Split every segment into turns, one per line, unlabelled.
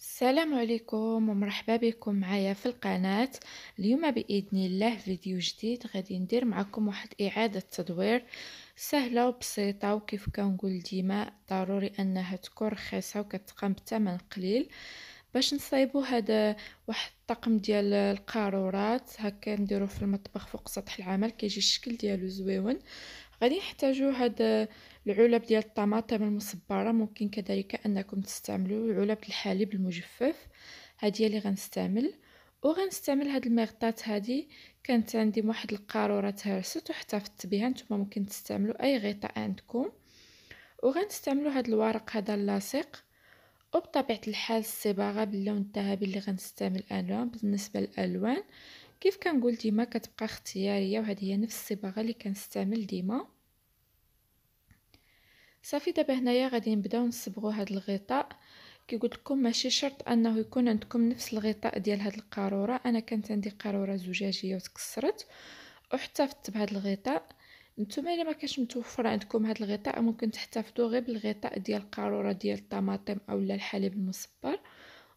السلام عليكم ومرحبا بكم معايا في القناة اليوم بإذن الله فيديو جديد غادي ندير معكم واحد إعادة تدوير سهلة وبسيطة وكيف كنقول ديما ضروري أنها تكون رخيصة وكتقام بثمن قليل باش نصايبو هذا واحد الطقم ديال القارورات هكا نديرو في المطبخ فوق سطح العمل كيجي الشكل ديالو زويون غادي نحتاجو هاد العلب ديال الطماطم المصبره ممكن كذلك انكم تستعملوا علب الحليب المجفف هادي اللي غنستعمل وغنستعمل هاد المغطات هادي كانت عندي واحد القاروره تهرست واحتفظت بها نتوما ممكن تستعملوا اي غطاء عندكم وغنستعملوا هاد الورق هذا اللاصق وبطبيعه الحال الصباغه باللون الذهبي اللي غنستعمل انا بالنسبه للالوان كيف كنقول ديما كتبقى اختياريه وهذه هي نفس الصباغه اللي كنستعمل ديما صافي دابا هنايا غادي نبداو نصبغوا هذا الغطاء كي قلت لكم ماشي شرط انه يكون عندكم نفس الغطاء ديال هاد القاروره انا كانت عندي قاروره زجاجيه وتكسرت احتفظت بهذا الغطاء نتوما الا ما كانش متوفر عندكم هذا الغطاء ممكن تحتفظوا غير بالغطاء ديال القاروره ديال الطماطم اولا الحليب المصبر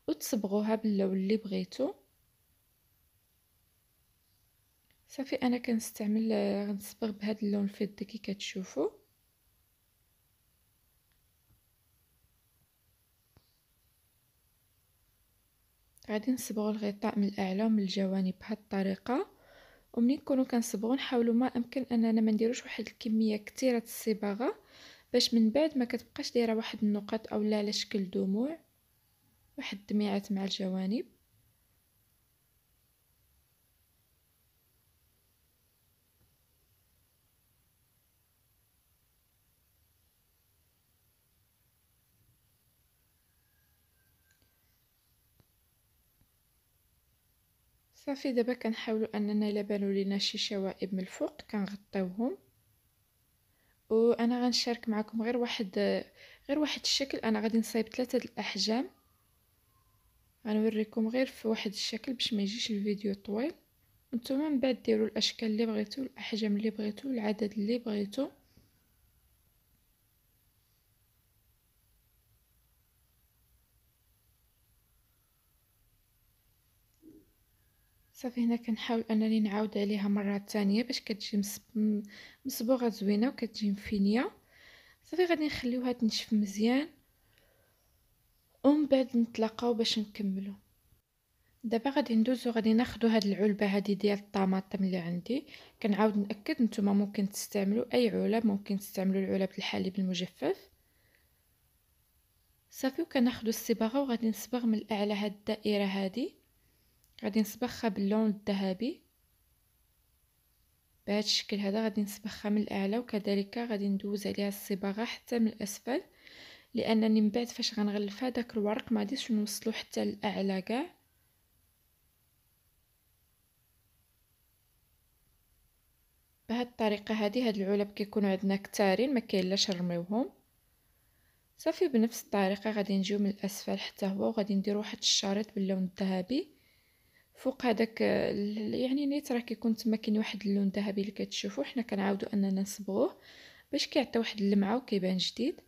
وتصبغوها باللون اللي بغيتو صافي انا كنستعمل آه، غنصبغ بهذا اللون الفضي كي كتشوفوا غادي نصبغو الغطاء من الاعلى ومن الجوانب بهاد الطريقه ومنين نكونوا كنصبغوا نحاولوا ما امكن اننا ما نديروش واحد الكميه كثيره الصباغه باش من بعد ما كتبقاش دايره واحد النقط اولا على شكل دموع واحد الدميعات مع الجوانب صافي دابا كنحاولوا اننا الا بانوا لينا شي شوائب من الفوق كنغطيوهم وانا غنشارك معكم غير واحد غير واحد الشكل انا غادي نصايب ثلاثه الاحجام غنوريكم غير في واحد الشكل باش ما يجيش الفيديو طويل نتوما من بعد ديروا الاشكال اللي بغيتو الاحجام اللي بغيتو العدد اللي بغيتو صافي هنا كنحاول انني نعاود عليها مره ثانيه باش كتجي مصبوغه زوينه وكتجي مفينيه صافي غادي نخليوها تنشف مزيان ومن بعد نتلاقاو باش نكملو دابا غادي ندوزو غادي ناخدو هاد العلبه هادي ديال الطماطم اللي عندي كنعاود ناكد نتوما ممكن تستعملوا اي علب ممكن تستعملوا العلب الحليب المجفف صافي وكناخدو الصباغه وغادي نصبغ من الاعلى هاد الدائره هادي غادي نصبغها باللون الذهبي بهذا الشكل هذا غادي نصبغها من الاعلى وكذلك غادي ندوز عليها الصباغه حتى من الاسفل لانني من بعد فاش غنغلفها داك الورق ما غاديش نوصلو حتى الاعلى كاع بهاد الطريقه هذه هاد العلب كيكونوا عندنا كتارين ما كاينلاش نرميوهم صافي بنفس الطريقه غادي نجيو من الاسفل حتى هو وغادي ندير واحد الشريط باللون الذهبي فوق هذاك يعني نيت راه كيكون تما كاين واحد اللون ذهبي اللي كتشوفوا حنا كنعاودو اننا نصبغوه باش كيعطي واحد اللمعه وكيبان جديد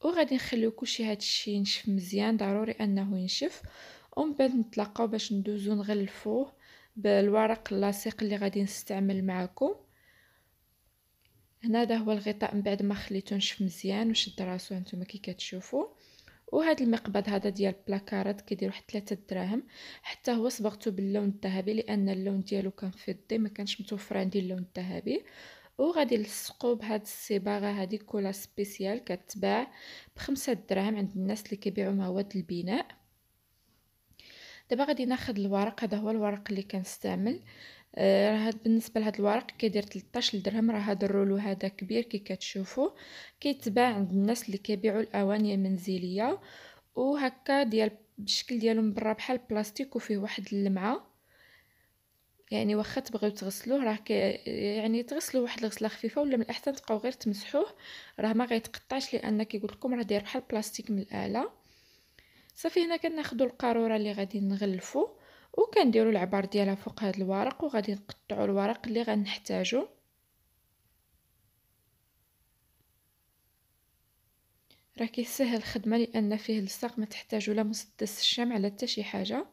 وغادي نخليو كلشي هادشي ينشف مزيان ضروري انه ينشف ومن بعد نتلاقاو باش ندوزو نغلفوه بالورق اللاصق اللي غادي نستعمل معكم هنا هذا هو الغطاء من بعد ما خليته نشف مزيان وشد راسو هانتوما كي كتشوفوا وهاد المقبض هذا ديال بلاكارات كيدير واحد 3 دراهم حتى هو صبغته باللون الذهبي لان اللون ديالو كان فضي ما كانش متوفر عندي اللون الذهبي وغادي نلصقو بهاد الصباغه هادي كولا سبيسيال كتباع بخمسة دراهم عند الناس اللي كيبيعوا مواد البناء دابا غادي ناخذ الورق هذا هو الورق اللي كنستعمل آه، راه بالنسبه لهاد الورق كيدير 13 درهم راه هاد الرولو هذا كبير كي كتشوفوا كيتباع عند الناس اللي كيبيعوا الاواني المنزليه وهكا ديال بالشكل ديالو من برا بحال بلاستيك وفيه واحد اللمعه يعني واخا تبغيو تغسلوه راه كي يعني تغسلوه واحد الغسله خفيفه ولا من الاحسن تبقاو غير تمسحوه راه ما غيتقطعش لان كيقول لكم راه داير بحال بلاستيك من الاعلى صافي هنا كناخذوا القاروره اللي غادي نغلفو وكنديروا العبار ديالها فوق هذا الورق وغادي نقطعوا الورق اللي غنحتاجو راه كيسهل الخدمه لان فيه اللصق ما تحتاجوا لا مسدس الشمع لا حتى شي حاجه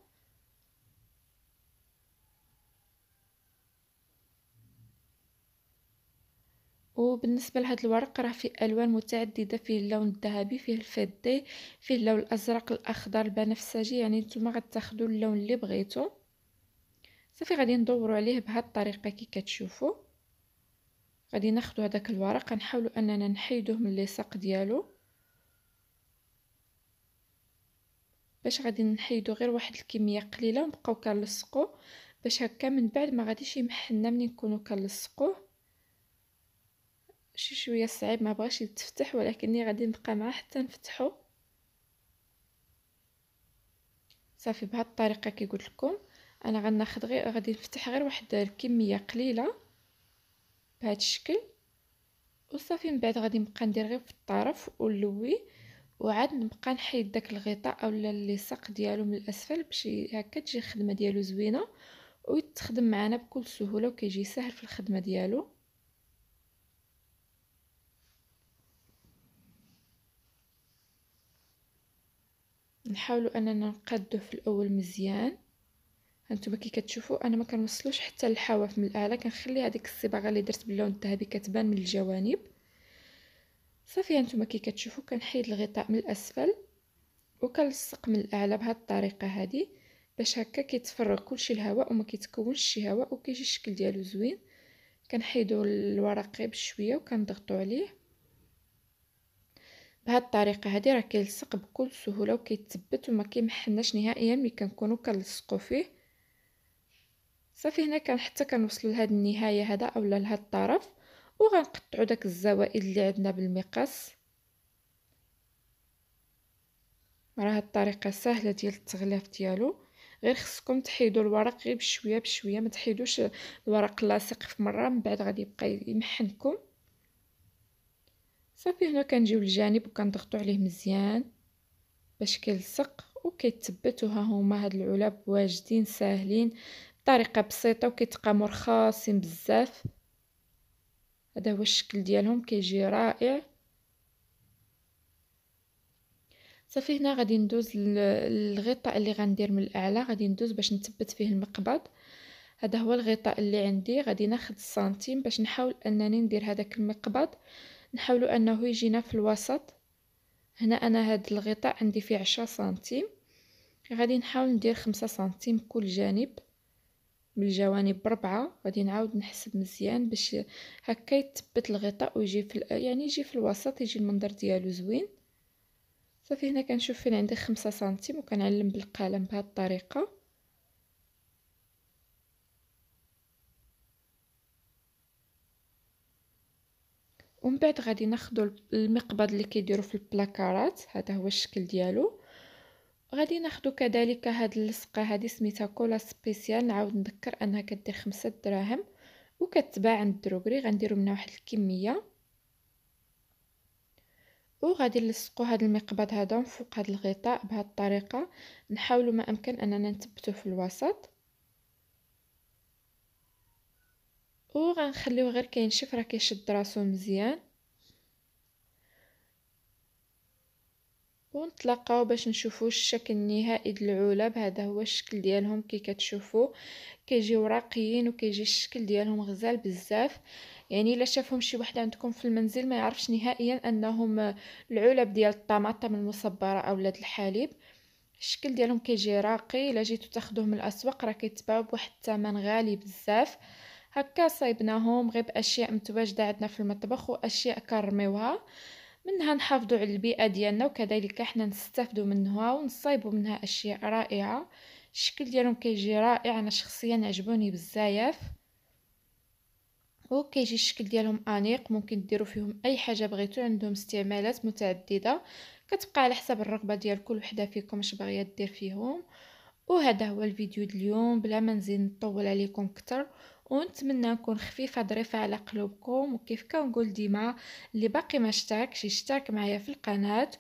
وبالنسبه لهذا الورق راه فيه الوان متعدده فيه اللون الذهبي فيه الفضي فيه اللون الازرق الاخضر البنفسجي يعني نتوما غتاخذوا اللون اللي بغيتو صافي غادي ندوروا عليه بهاد الطريقه كي كتشوفوا غادي ناخذ هذاك الورق نحاولوا اننا نحيدوه من اللصق ديالو باش غادي نحيدو غير واحد الكميه قليله ونبقاو كنلصقو باش هكا من بعد ما غاديش يمحلنا ملي نكونو كنلصقوه شي شويه صعيب ما بغاش يتفتح ولكني غادي نبقى معاه حتى نفتحو صافي بهاد الطريقه كي قلت لكم انا غناخذ غير غادي نفتح غير واحد الكميه قليله بهذا الشكل وصافي من بعد غادي نبقى ندير غير في الطرف ونلوي وعاد نبقى نحيد داك الغطاء اولا ساق ديالو من الاسفل باش هكا تجي الخدمه ديالو زوينه ويتخدم معنا بكل سهوله وكيجي ساهل في الخدمه ديالو نحاولوا اننا نقادوه في الاول مزيان هانتوما كي كتشوفوا انا ما كنوصلوش حتى للحواف من الاعلى كنخلي هذيك الصباغه اللي درت باللون الذهبي كتبان من الجوانب صافي هانتوما كي كتشوفوا كنحيد الغطاء من الاسفل وكنلصق من الاعلى بهذه الطريقه هذه باش هكا كيتفرغ كلشي الهواء وما كيتكونش شي هواء وكيجي الشكل ديالو زوين كنحيدو الورقي بشويه وكنضغطو عليه بهاد الطريقه هادي راه كيلصق بكل سهوله وكيتثبت وما كيمحناش نهائيا ملي كنكونوا كنلصقوا فيه صافي هنا كان حتى كنوصلو لهاد النهايه هذا اولا لهاد الطرف وغنقطعوا داك الزوائد اللي عندنا بالمقص راه هاد الطريقه سهله ديال التغليف ديالو غير خصكم تحيدوا الورق غير بشويه بشويه ما تحيدوش الورق لاصق في مره من بعد غادي يبقى يمحنكم صافي هنا كنجيو للجانب وكنضغطو عليه مزيان باش كيلصق وكيتثبتوا ها هما هاد العلب واجدين ساهلين بطريقه بسيطه وكيتقاموا رخاصين بزاف هذا هو الشكل ديالهم كيجي رائع صافي هنا غادي ندوز للغطاء اللي غندير من الاعلى غادي ندوز باش نثبت فيه المقبض هذا هو الغطاء اللي عندي غادي ناخذ سنتيم باش نحاول انني ندير هذاك المقبض نحاولوا انه يجينا في الوسط هنا انا هاد الغطاء عندي فيه عشرة سنتيم غادي نحاول ندير خمسة سنتيم كل جانب من الجوانب بربعة غادي نعاود نحسب مزيان باش هكا يتثبت الغطاء ويجي في يعني يجي في الوسط يجي المنظر ديالو زوين صافي هنا كنشوف فين عندي خمسة سنتيم وكنعلم بالقلم بهاد الطريقه ومن بعد غادي ناخذ المقبض اللي كيديروا في البلاكارات هذا هو الشكل ديالو غادي ناخذ كذلك هاد اللصقه هذه سميتها كولا سبيسيال نعاود نذكر انها كدير خمسة دراهم وكتباع عند الدروغري غنديرو منها واحد الكميه وغادي نلصقوا هاد المقبض هذا من فوق هاد الغطاء بهذه الطريقه نحاولوا ما امكن اننا نثبتوه في الوسط وغنخليوه غير كينشف راه كيشد راسو مزيان ونتلاقاو باش نشوفو الشكل النهائي ديال العلب هذا هو الشكل ديالهم كي كتشوفو كيجيو راقيين وكيجي الشكل ديالهم غزال بزاف يعني الا شافهم شي واحد عندكم في المنزل ما يعرفش نهائيا انهم العلب ديال الطماطم المصبره اولا الحليب الشكل ديالهم كيجي راقي الا جيتو تاخذوه من الاسواق راه كيتباعو بواحد الثمن غالي بزاف هكا صايبناهم غير باشياء متواجده عندنا في المطبخ واشياء كرميوها منها نحافظوا على البيئه ديالنا وكذلك احنا نستافدوا منها ونصايبوا منها اشياء رائعه الشكل ديالهم كيجي رائع انا شخصيا عجبوني بزاف وكيجي الشكل ديالهم انيق ممكن ديروا فيهم اي حاجه بغيتو عندهم استعمالات متعدده كتبقى على حسب الرغبه ديال كل وحده فيكم اش باغيه دير فيهم وهذا هو الفيديو ديال اليوم بلا ما نزيد نطول عليكم كتر ونتمنى نكون خفيفه ظريفه على قلوبكم وكيف كنقول ديما اللي باقي ما اشتركش يشترك معايا في القناه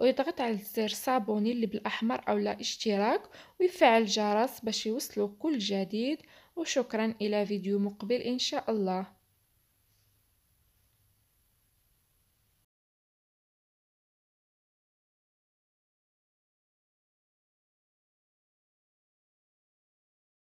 ويضغط على زر صابوني اللي بالاحمر او لا اشتراك ويفعل الجرس باش يوصلو كل جديد وشكرا الى فيديو مقبل ان شاء الله